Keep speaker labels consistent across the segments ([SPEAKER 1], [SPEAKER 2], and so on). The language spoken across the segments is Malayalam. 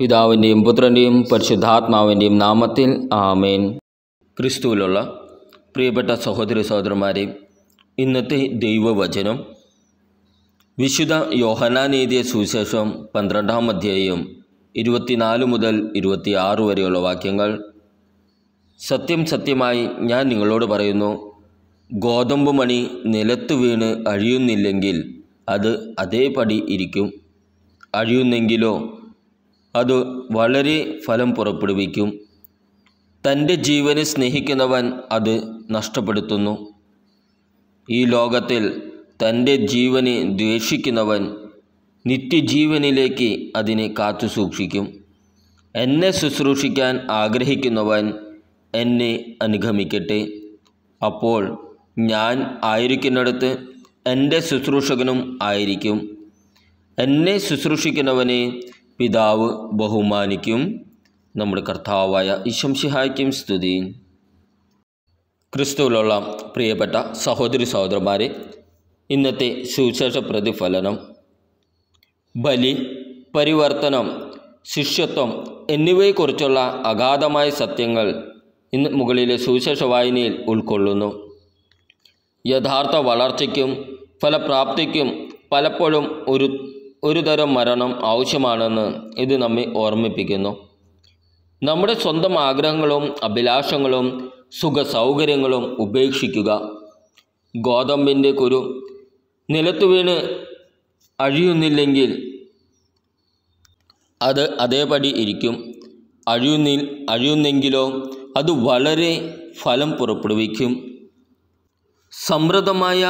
[SPEAKER 1] പിതാവിൻ്റെയും പുത്രൻ്റെയും പരിശുദ്ധാത്മാവിൻ്റെയും നാമത്തിൽ ആമേൻ ക്രിസ്തുവിലുള്ള പ്രിയപ്പെട്ട സഹോദരി സഹോദരന്മാരെ ഇന്നത്തെ ദൈവവചനം വിശുദ്ധ യോഹനാനേതിയ സുവിശേഷം പന്ത്രണ്ടാം അധ്യായം ഇരുപത്തിനാല് മുതൽ ഇരുപത്തിയാറ് വരെയുള്ള വാക്യങ്ങൾ സത്യം സത്യമായി ഞാൻ നിങ്ങളോട് പറയുന്നു ഗോതമ്പ് മണി നിലത്ത് വീണ് അഴിയുന്നില്ലെങ്കിൽ അത് അതേപടി ഇരിക്കും അഴിയുന്നെങ്കിലോ അത് വളരെ ഫലം പുറപ്പെടുവിക്കും തൻ്റെ ജീവനെ സ്നേഹിക്കുന്നവൻ അത് നഷ്ടപ്പെടുത്തുന്നു ഈ ലോകത്തിൽ തൻ്റെ ജീവനെ ദ്വേഷിക്കുന്നവൻ നിത്യജീവനിലേക്ക് അതിനെ കാത്തു സൂക്ഷിക്കും എന്നെ ശുശ്രൂഷിക്കാൻ ആഗ്രഹിക്കുന്നവൻ എന്നെ അനുഗമിക്കട്ടെ അപ്പോൾ ഞാൻ ആയിരിക്കുന്നിടത്ത് എൻ്റെ ശുശ്രൂഷകനും ആയിരിക്കും എന്നെ ശുശ്രൂഷിക്കുന്നവനെ പിതാവ് ബഹുമാനിക്കും നമ്മുടെ കർത്താവായ ഇശംഷിഹായ്ക്കും സ്തുതി ക്രിസ്തുവിലുള്ള പ്രിയപ്പെട്ട സഹോദരി സഹോദരന്മാരെ ഇന്നത്തെ സുവിശേഷ പ്രതിഫലനം ബലി പരിവർത്തനം ശിഷ്യത്വം എന്നിവയെക്കുറിച്ചുള്ള അഗാധമായ സത്യങ്ങൾ ഇന്ന് മുകളിലെ സുവിശേഷ വായനയിൽ ഉൾക്കൊള്ളുന്നു യഥാർത്ഥ വളർച്ചയ്ക്കും ഫലപ്രാപ്തിക്കും പലപ്പോഴും ഒരു ഒരുതരം മരണം ആവശ്യമാണെന്ന് ഇത് നമ്മെ ഓർമ്മിപ്പിക്കുന്നു നമ്മുടെ സ്വന്തം ആഗ്രഹങ്ങളും അഭിലാഷങ്ങളും സുഖസൗകര്യങ്ങളും ഉപേക്ഷിക്കുക ഗോതമ്പിൻ്റെ കുരു നിലത്തു വീണ് അഴിയുന്നില്ലെങ്കിൽ അത് അതേപടി ഇരിക്കും അഴിയുന്നിൽ അഴിയുന്നെങ്കിലോ അത് വളരെ ഫലം പുറപ്പെടുവിക്കും സമൃദ്ധമായ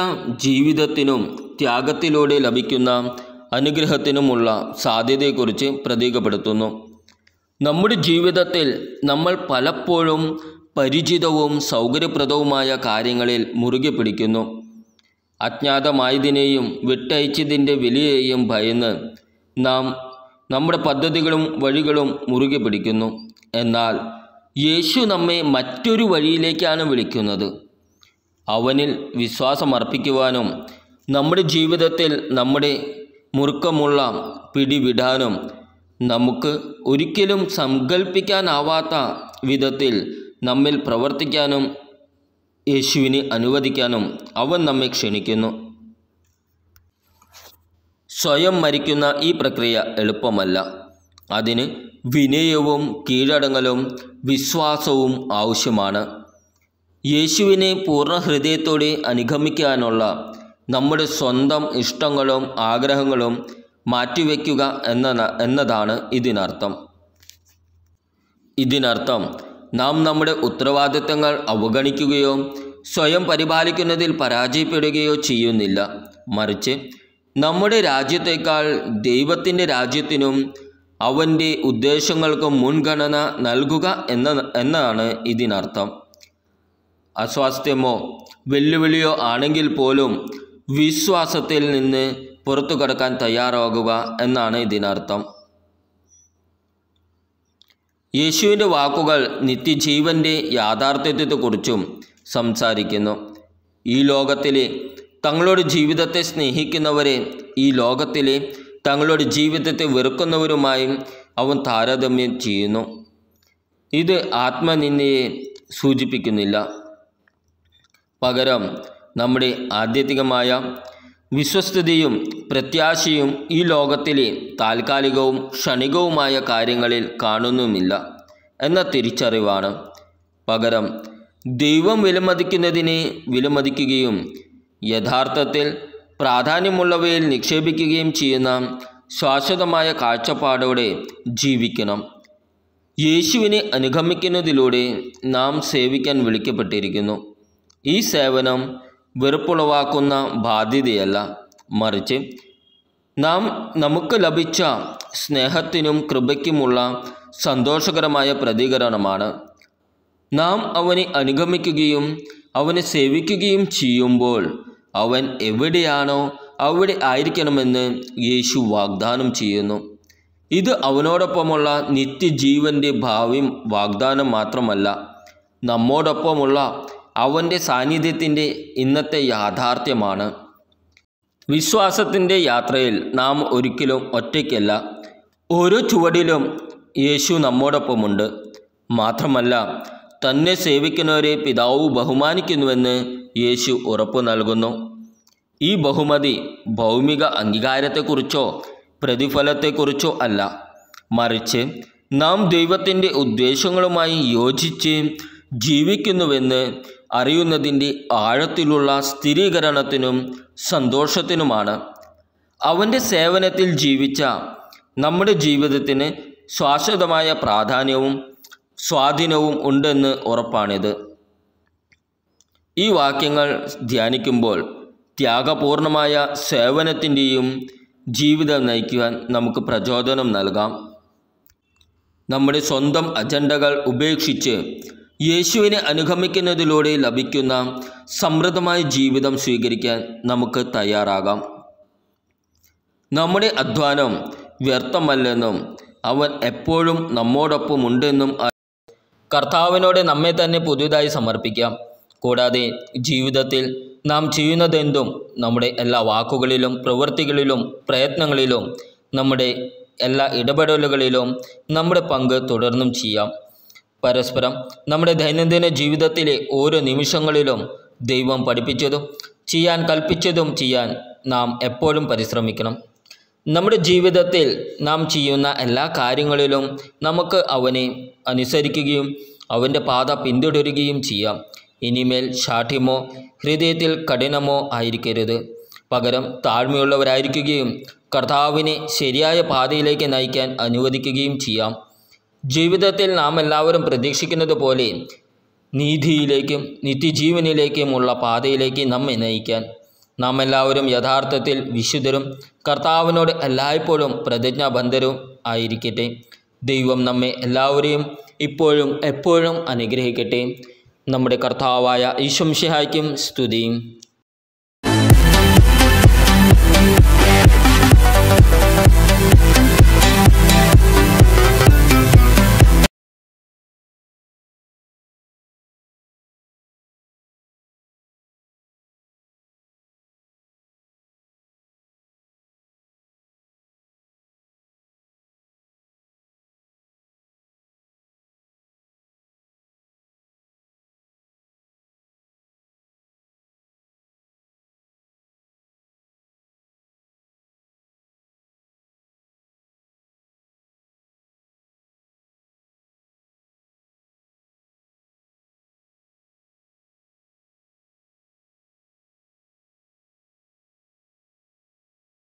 [SPEAKER 1] ജീവിതത്തിനും ത്യാഗത്തിലൂടെ ലഭിക്കുന്ന അനുഗ്രഹത്തിനുമുള്ള സാധ്യതയെക്കുറിച്ച് പ്രതീകപ്പെടുത്തുന്നു നമ്മുടെ ജീവിതത്തിൽ നമ്മൾ പലപ്പോഴും പരിചിതവും സൗകര്യപ്രദവുമായ കാര്യങ്ങളിൽ മുറുകെ പിടിക്കുന്നു അജ്ഞാതമായതിനെയും വിട്ടയച്ചതിൻ്റെ വിലയെയും ഭയന്ന് നാം നമ്മുടെ പദ്ധതികളും വഴികളും മുറുകെ പിടിക്കുന്നു എന്നാൽ യേശു നമ്മെ മറ്റൊരു വഴിയിലേക്കാണ് വിളിക്കുന്നത് അവനിൽ വിശ്വാസമർപ്പിക്കുവാനും നമ്മുടെ ജീവിതത്തിൽ നമ്മുടെ മുറുക്കമുള്ള പിടിവിടാനും നമുക്ക് ഒരിക്കലും സങ്കല്പിക്കാനാവാത്ത വിധത്തിൽ നമ്മിൽ പ്രവർത്തിക്കാനും യേശുവിനെ അനുവദിക്കാനും അവൻ നമ്മെ ക്ഷണിക്കുന്നു സ്വയം മരിക്കുന്ന ഈ പ്രക്രിയ എളുപ്പമല്ല അതിന് വിനയവും കീഴടങ്ങലും വിശ്വാസവും ആവശ്യമാണ് യേശുവിനെ പൂർണ്ണ ഹൃദയത്തോടെ അനുഗമിക്കാനുള്ള നമ്മുടെ സ്വന്തം ഇഷ്ടങ്ങളും ആഗ്രഹങ്ങളും മാറ്റിവെക്കുക എന്ന എന്നതാണ് ഇതിനർത്ഥം ഇതിനർത്ഥം നാം നമ്മുടെ ഉത്തരവാദിത്തങ്ങൾ അവഗണിക്കുകയോ സ്വയം പരിപാലിക്കുന്നതിൽ പരാജയപ്പെടുകയോ ചെയ്യുന്നില്ല മറിച്ച് നമ്മുടെ രാജ്യത്തേക്കാൾ ദൈവത്തിൻ്റെ രാജ്യത്തിനും അവൻ്റെ ഉദ്ദേശങ്ങൾക്കും മുൻഗണന നൽകുക എന്ന എന്നാണ് ഇതിനർത്ഥം അസ്വാസ്ഥ്യമോ വെല്ലുവിളിയോ ആണെങ്കിൽ പോലും വിശ്വാസത്തിൽ നിന്ന് പുറത്തു കടക്കാൻ തയ്യാറാകുക എന്നാണ് ഇതിനർത്ഥം യേശുവിൻ്റെ വാക്കുകൾ നിത്യജീവൻ്റെ യാഥാർത്ഥ്യത്തെക്കുറിച്ചും സംസാരിക്കുന്നു ഈ ലോകത്തിലെ തങ്ങളുടെ ജീവിതത്തെ സ്നേഹിക്കുന്നവരെ ഈ ലോകത്തിലെ തങ്ങളുടെ ജീവിതത്തെ വെറുക്കുന്നവരുമായും അവൻ താരതമ്യം ചെയ്യുന്നു ഇത് ആത്മനിന്ദയെ സൂചിപ്പിക്കുന്നില്ല പകരം നമ്മുടെ ആധ്യാത്മികമായ വിശ്വസ്തയും പ്രത്യാശയും ഈ ലോകത്തിലെ താൽക്കാലികവും ക്ഷണികവുമായ കാര്യങ്ങളിൽ കാണുന്നുമില്ല എന്ന തിരിച്ചറിവാണ് പകരം ദൈവം വിലമതിക്കുന്നതിനെ വിലമതിക്കുകയും യഥാർത്ഥത്തിൽ പ്രാധാന്യമുള്ളവയിൽ നിക്ഷേപിക്കുകയും ചെയ്യുന്ന ശാശ്വതമായ കാഴ്ചപ്പാടോടെ ജീവിക്കണം യേശുവിനെ അനുഗമിക്കുന്നതിലൂടെ നാം സേവിക്കാൻ വിളിക്കപ്പെട്ടിരിക്കുന്നു ഈ സേവനം വെറുപ്പുളവാക്കുന്ന ബാധ്യതയല്ല മറിച്ച് നാം നമുക്ക് ലഭിച്ച സ്നേഹത്തിനും കൃപയ്ക്കുമുള്ള സന്തോഷകരമായ പ്രതികരണമാണ് നാം അവനെ അനുഗമിക്കുകയും അവനെ സേവിക്കുകയും ചെയ്യുമ്പോൾ അവൻ എവിടെയാണോ അവിടെ ആയിരിക്കണമെന്ന് യേശു വാഗ്ദാനം ചെയ്യുന്നു ഇത് അവനോടൊപ്പമുള്ള നിത്യജീവൻ്റെ ഭാവി വാഗ്ദാനം മാത്രമല്ല നമ്മോടൊപ്പമുള്ള അവൻ്റെ സാന്നിധ്യത്തിൻ്റെ ഇന്നത്തെ യാഥാർത്ഥ്യമാണ് വിശ്വാസത്തിൻ്റെ യാത്രയിൽ നാം ഒരിക്കലും ഒറ്റയ്ക്കല്ല ഓരോ ചുവടിലും യേശു നമ്മോടൊപ്പമുണ്ട് മാത്രമല്ല തന്നെ സേവിക്കുന്നവരെ പിതാവ് ബഹുമാനിക്കുന്നുവെന്ന് യേശു ഉറപ്പു നൽകുന്നു ഈ ബഹുമതി ഭൗമിക അംഗീകാരത്തെക്കുറിച്ചോ പ്രതിഫലത്തെക്കുറിച്ചോ അല്ല മറിച്ച് നാം ദൈവത്തിൻ്റെ ഉദ്ദേശങ്ങളുമായി യോജിച്ച് ജീവിക്കുന്നുവെന്ന് അറിയുന്നതിൻ്റെ ആഴത്തിലുള്ള സ്ഥിരീകരണത്തിനും സന്തോഷത്തിനുമാണ് അവൻ്റെ സേവനത്തിൽ ജീവിച്ച നമ്മുടെ ജീവിതത്തിന് ശാശ്വതമായ പ്രാധാന്യവും സ്വാധീനവും ഉണ്ടെന്ന് ഉറപ്പാണിത് ഈ വാക്യങ്ങൾ ധ്യാനിക്കുമ്പോൾ ത്യാഗപൂർണമായ സേവനത്തിൻ്റെയും ജീവിതം നയിക്കുവാൻ നമുക്ക് പ്രചോദനം നൽകാം നമ്മുടെ സ്വന്തം അജണ്ടകൾ ഉപേക്ഷിച്ച് യേശുവിനെ അനുഗമിക്കുന്നതിലൂടെ ലഭിക്കുന്ന സമൃദ്ധമായ ജീവിതം സ്വീകരിക്കാൻ നമുക്ക് തയ്യാറാകാം നമ്മുടെ അധ്വാനം വ്യർത്ഥമല്ലെന്നും അവൻ എപ്പോഴും നമ്മോടൊപ്പമുണ്ടെന്നും കർത്താവിനോട് നമ്മെ തന്നെ പുതിയതായി സമർപ്പിക്കാം കൂടാതെ ജീവിതത്തിൽ നാം ചെയ്യുന്നതെന്തും നമ്മുടെ എല്ലാ വാക്കുകളിലും പ്രവൃത്തികളിലും പ്രയത്നങ്ങളിലും നമ്മുടെ എല്ലാ ഇടപെടലുകളിലും നമ്മുടെ പങ്ക് തുടർന്നും ചെയ്യാം പരസ്പരം നമ്മുടെ ദൈനംദിന ജീവിതത്തിലെ ഓരോ നിമിഷങ്ങളിലും ദൈവം പഠിപ്പിച്ചതും ചെയ്യാൻ കൽപ്പിച്ചതും ചെയ്യാൻ നാം എപ്പോഴും പരിശ്രമിക്കണം നമ്മുടെ ജീവിതത്തിൽ നാം ചെയ്യുന്ന എല്ലാ കാര്യങ്ങളിലും നമുക്ക് അവനെ അനുസരിക്കുകയും അവൻ്റെ പാത പിന്തുടരുകയും ചെയ്യാം ഇനിമേൽ ശാഠ്യമോ ഹൃദയത്തിൽ കഠിനമോ ആയിരിക്കരുത് പകരം താഴ്മയുള്ളവരായിരിക്കുകയും കർത്താവിനെ ശരിയായ പാതയിലേക്ക് നയിക്കാൻ അനുവദിക്കുകയും ചെയ്യാം ജീവിതത്തിൽ നാം എല്ലാവരും പ്രതീക്ഷിക്കുന്നത് പോലെ നീതിയിലേക്കും നിത്യജീവനിലേക്കുമുള്ള പാതയിലേക്ക് നമ്മെ നയിക്കാൻ നാം എല്ലാവരും യഥാർത്ഥത്തിൽ വിശുദ്ധരും കർത്താവിനോട് എല്ലായ്പ്പോഴും പ്രതിജ്ഞാബന്ധരും ആയിരിക്കട്ടെ ദൈവം നമ്മെ എല്ലാവരെയും ഇപ്പോഴും എപ്പോഴും അനുഗ്രഹിക്കട്ടെ നമ്മുടെ കർത്താവായ ഈശ്വംഷിഹായ്ക്കും സ്തുതിയും